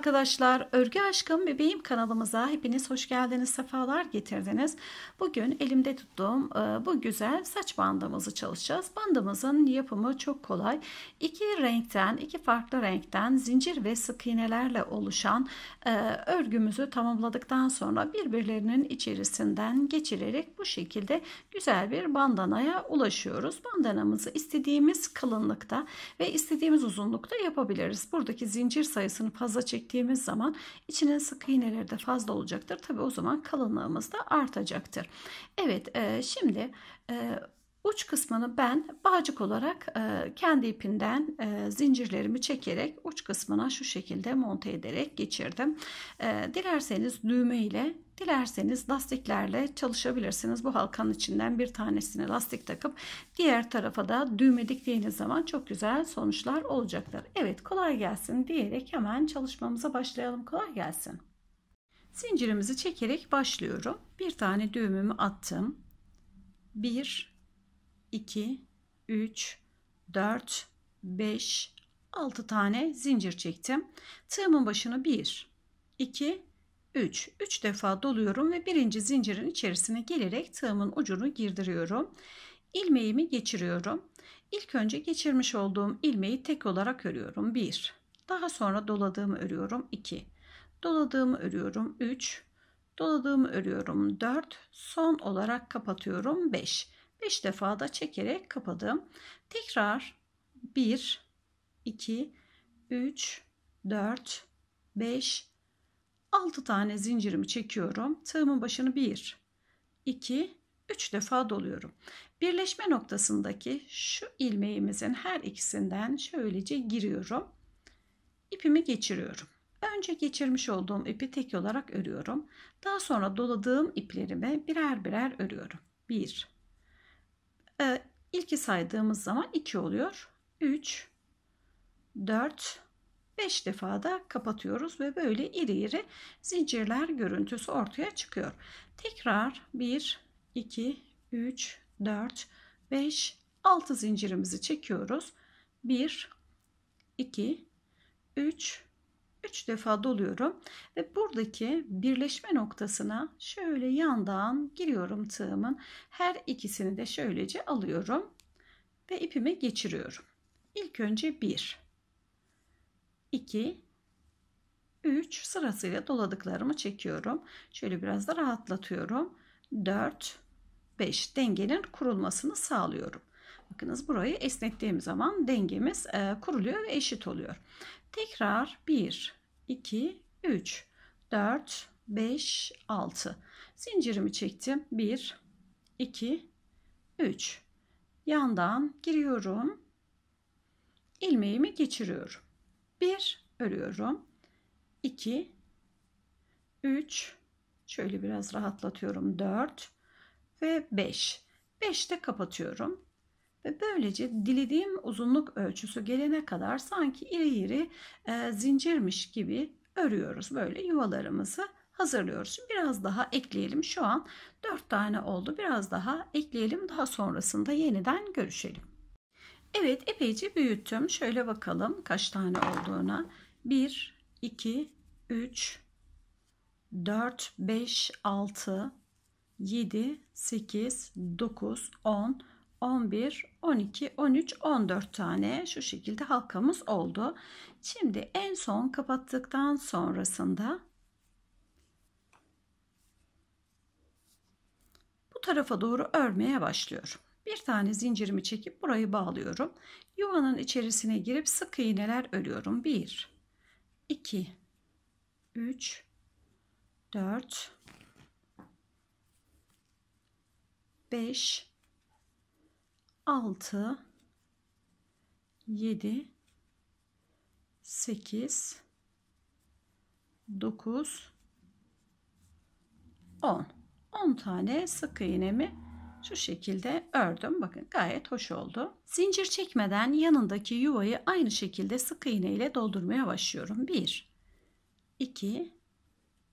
arkadaşlar, Örgü Aşkım Bebeğim kanalımıza hepiniz hoş geldiniz, sefalar getirdiniz. Bugün elimde tuttuğum e, bu güzel saç bandımızı çalışacağız. Bandımızın yapımı çok kolay. İki renkten, iki farklı renkten zincir ve sık iğnelerle oluşan e, örgümüzü tamamladıktan sonra birbirlerinin içerisinden geçirerek bu şekilde güzel bir bandanaya ulaşıyoruz. Bandanamızı istediğimiz kalınlıkta ve istediğimiz uzunlukta yapabiliriz. Buradaki zincir sayısını fazla çek çektiğimiz zaman içine sık iğneleri de fazla olacaktır. Tabi o zaman kalınlığımız da artacaktır. Evet e, şimdi e, Uç kısmını ben bağcık olarak e, kendi ipinden e, zincirlerimi çekerek uç kısmına şu şekilde monte ederek geçirdim. E, dilerseniz düğme ile Dilerseniz lastiklerle çalışabilirsiniz. Bu halkanın içinden bir tanesine lastik takıp diğer tarafa da düğme diktiğiniz zaman çok güzel sonuçlar olacaktır. Evet kolay gelsin diyerek hemen çalışmamıza başlayalım. Kolay gelsin. Zincirimizi çekerek başlıyorum. Bir tane düğümümü attım. 1 2 3 4 5 6 tane zincir çektim. Tığımın başını 1 2 3. 3 defa doluyorum ve birinci zincirin içerisine gelerek tığımın ucunu girdiriyorum. ilmeğimi geçiriyorum. İlk önce geçirmiş olduğum ilmeği tek olarak örüyorum. 1. Daha sonra doladığımı örüyorum. 2. Doladığımı örüyorum. 3. Doladığımı örüyorum. 4. Son olarak kapatıyorum. 5. 5 defa da çekerek kapadım. Tekrar 1 2 3 4 5 6 tane zincirimi çekiyorum. Tığımın başını 1, 2, 3 defa doluyorum. Birleşme noktasındaki şu ilmeğimizin her ikisinden şöylece giriyorum. İpimi geçiriyorum. Önce geçirmiş olduğum ipi tek olarak örüyorum. Daha sonra doladığım iplerimi birer birer örüyorum. 1 ee, ilki saydığımız zaman 2 oluyor. 3 4 5 defa da kapatıyoruz ve böyle iri iri zincirler görüntüsü ortaya çıkıyor. Tekrar 1, 2, 3, 4, 5, 6 zincirimizi çekiyoruz. 1, 2, 3, 3 defa doluyorum ve buradaki birleşme noktasına şöyle yandan giriyorum tığımın her ikisini de şöylece alıyorum ve ipime geçiriyorum. İlk önce 1 2, 3 sırasıyla doladıklarımı çekiyorum. Şöyle biraz da rahatlatıyorum. 4, 5 dengenin kurulmasını sağlıyorum. Bakınız burayı esnettiğim zaman dengemiz e, kuruluyor ve eşit oluyor. Tekrar 1, 2, 3, 4, 5, 6. Zincirimi çektim. 1, 2, 3. Yandan giriyorum. Ilmeğimi geçiriyorum. 1 örüyorum. 2 3 şöyle biraz rahatlatıyorum 4 ve 5. de kapatıyorum. Ve böylece dilediğim uzunluk ölçüsü gelene kadar sanki iri iri e, zincirmiş gibi örüyoruz. Böyle yuvalarımızı hazırlıyoruz. Biraz daha ekleyelim. Şu an 4 tane oldu. Biraz daha ekleyelim. Daha sonrasında yeniden görüşelim. Evet epeyce büyüttüm. Şöyle bakalım kaç tane olduğuna. 1, 2, 3, 4, 5, 6, 7, 8, 9, 10, 11, 12, 13, 14 tane şu şekilde halkamız oldu. Şimdi en son kapattıktan sonrasında bu tarafa doğru örmeye başlıyorum. Bir tane zincirimi çekip burayı bağlıyorum. Yuvanın içerisine girip sık iğneler örüyorum. 1 2 3 4 5 6 7 8 9 10 10 tane sık iğnemi şu şekilde ördüm. Bakın gayet hoş oldu. Zincir çekmeden yanındaki yuvayı aynı şekilde sık iğne ile doldurmaya başlıyorum. 1 2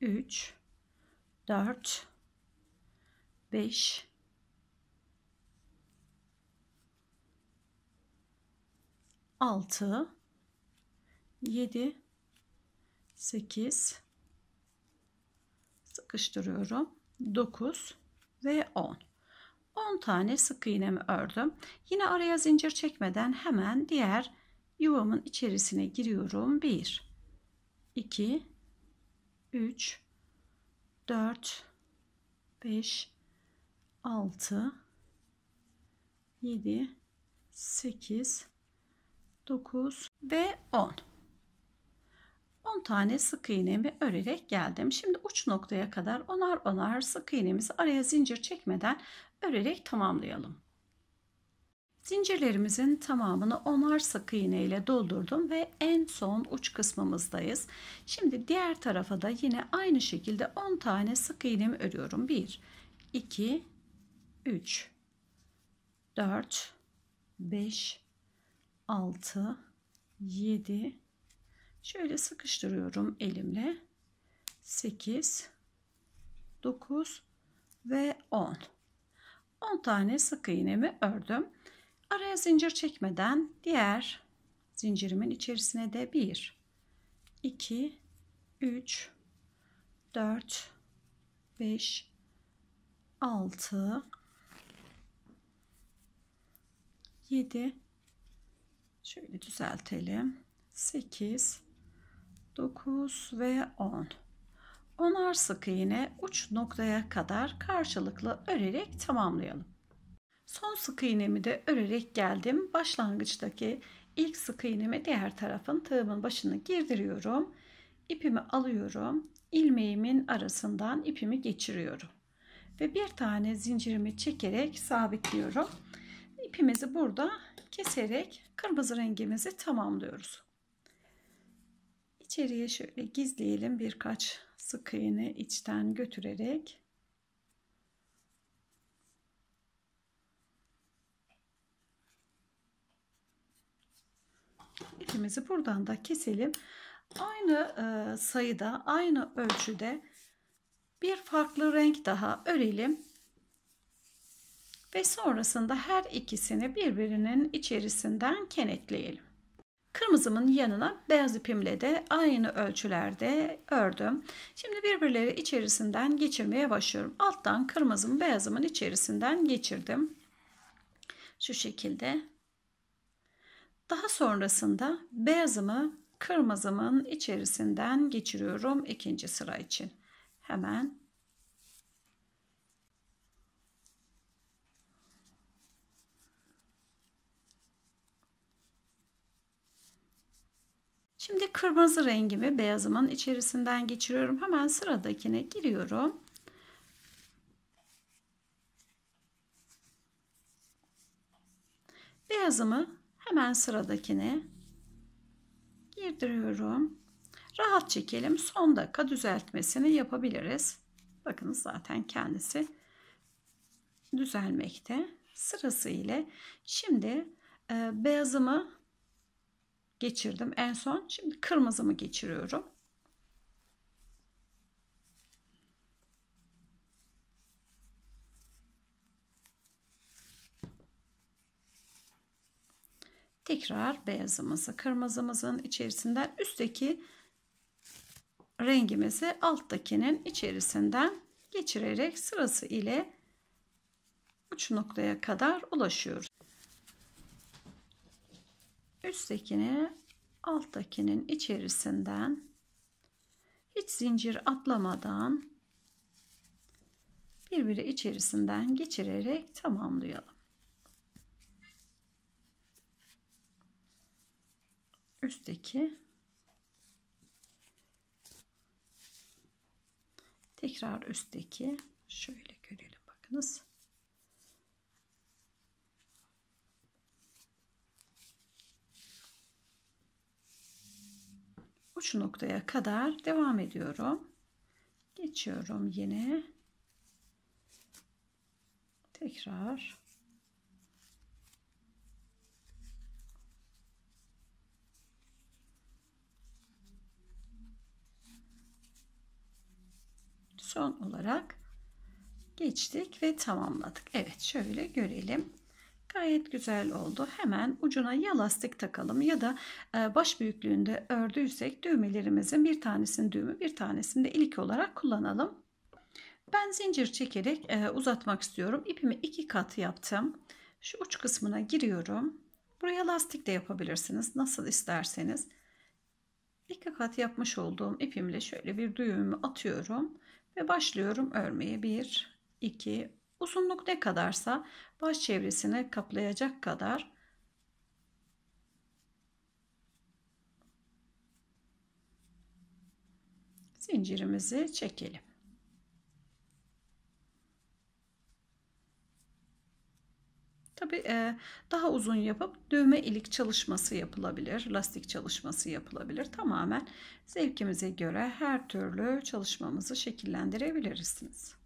3 4 5 6 7 8 sıkıştırıyorum. 9 ve 10. 10 tane sık iğnemi ördüm. Yine araya zincir çekmeden hemen diğer yuvamın içerisine giriyorum. 1 2 3 4 5 6 7 8 9 ve 10 10 tane sık iğnemi örerek geldim. Şimdi uç noktaya kadar onar onar sık iğnemizi araya zincir çekmeden örerek tamamlayalım. Zincirlerimizin tamamını onar sık iğne ile doldurdum ve en son uç kısmımızdayız. Şimdi diğer tarafa da yine aynı şekilde 10 tane sık iğnemi örüyorum. 1, 2, 3, 4, 5, 6, 7, şöyle sıkıştırıyorum elimle. 8, 9 ve 10 tane sık iğnemi ördüm. Araya zincir çekmeden diğer zincirimin içerisine de 1 2 3 4 5 6 7 şöyle düzeltelim 8 9 ve 10 onar sık iğne uç noktaya kadar karşılıklı örerek tamamlayalım. Son sık iğnemi de örerek geldim. Başlangıçtaki ilk sık iğnemi diğer tarafın tığımın başını girdiriyorum. İpimi alıyorum. ilmeğimin arasından ipimi geçiriyorum. Ve bir tane zincirimi çekerek sabitliyorum. İpimizi burada keserek kırmızı rengimizi tamamlıyoruz. İçeriye şöyle gizleyelim birkaç sık iğne içten götürerek ipimizi buradan da keselim. Aynı e, sayıda, aynı ölçüde bir farklı renk daha örelim. Ve sonrasında her ikisini birbirinin içerisinden kenetleyelim. Kırmızımın yanına beyaz ipimle de aynı ölçülerde ördüm. Şimdi birbirleri içerisinden geçirmeye başlıyorum. Alttan kırmızım beyazımın içerisinden geçirdim. Şu şekilde. Daha sonrasında beyazımı kırmızımın içerisinden geçiriyorum ikinci sıra için. Hemen Şimdi kırmızı rengimi beyazımın içerisinden geçiriyorum. Hemen sıradakine giriyorum. Beyazımı hemen sıradakine girdiriyorum. Rahat çekelim. Son dakika düzeltmesini yapabiliriz. Bakınız zaten kendisi düzelmekte. Sırası ile şimdi e, beyazımı geçirdim en son. Şimdi kırmızımı geçiriyorum. Tekrar beyazımızı kırmızımızın içerisinden üstteki rengimizi alttakinin içerisinden geçirerek sırası ile uç noktaya kadar ulaşıyoruz üsttekini alttakinin içerisinden hiç zincir atlamadan birbiri içerisinden geçirerek tamamlayalım. Üstteki tekrar üstteki şöyle görelim bakınız. uç noktaya kadar devam ediyorum. Geçiyorum yine. Tekrar. Son olarak geçtik ve tamamladık. Evet şöyle görelim. Gayet güzel oldu. Hemen ucuna ya lastik takalım ya da e, baş büyüklüğünde ördüysek düğmelerimizin bir tanesini düğümü bir tanesini de ilik olarak kullanalım. Ben zincir çekerek e, uzatmak istiyorum. İpimi iki kat yaptım. Şu uç kısmına giriyorum. Buraya lastik de yapabilirsiniz. Nasıl isterseniz. İki kat yapmış olduğum ipimle şöyle bir düğümü atıyorum ve başlıyorum örmeye. 1, 2, Uzunluk ne kadarsa baş çevresini kaplayacak kadar zincirimizi çekelim. Tabii e, daha uzun yapıp düğme ilik çalışması yapılabilir, lastik çalışması yapılabilir. Tamamen zevkimize göre her türlü çalışmamızı şekillendirebilirsiniz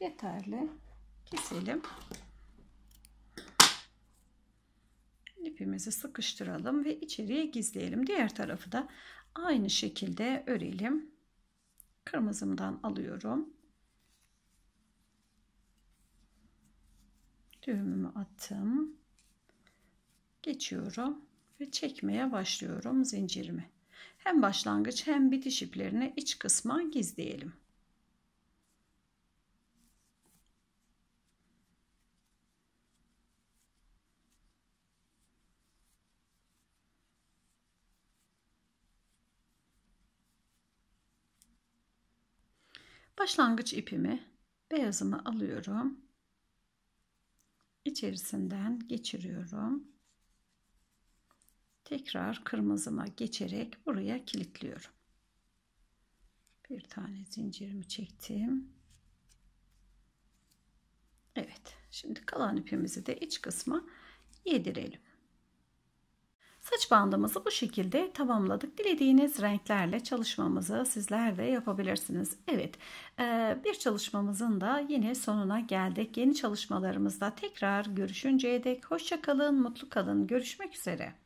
yeterli. Keselim. İpimizi sıkıştıralım ve içeriye gizleyelim. Diğer tarafı da aynı şekilde örelim. Kırmızımdan alıyorum. Düğümümü attım. Geçiyorum ve çekmeye başlıyorum zincirimi. Hem başlangıç hem bitiş iplerini iç kısma gizleyelim. Başlangıç ipimi beyazımı alıyorum. İçerisinden geçiriyorum. Tekrar kırmızıma geçerek buraya kilitliyorum. Bir tane zincirimi çektim. Evet. Şimdi kalan ipimizi de iç kısma yedirelim. Saç bandımızı bu şekilde tamamladık. Dilediğiniz renklerle çalışmamızı sizler de yapabilirsiniz. Evet e, bir çalışmamızın da yine sonuna geldik. Yeni çalışmalarımızda tekrar görüşünceye dek hoşçakalın, mutlu kalın. Görüşmek üzere.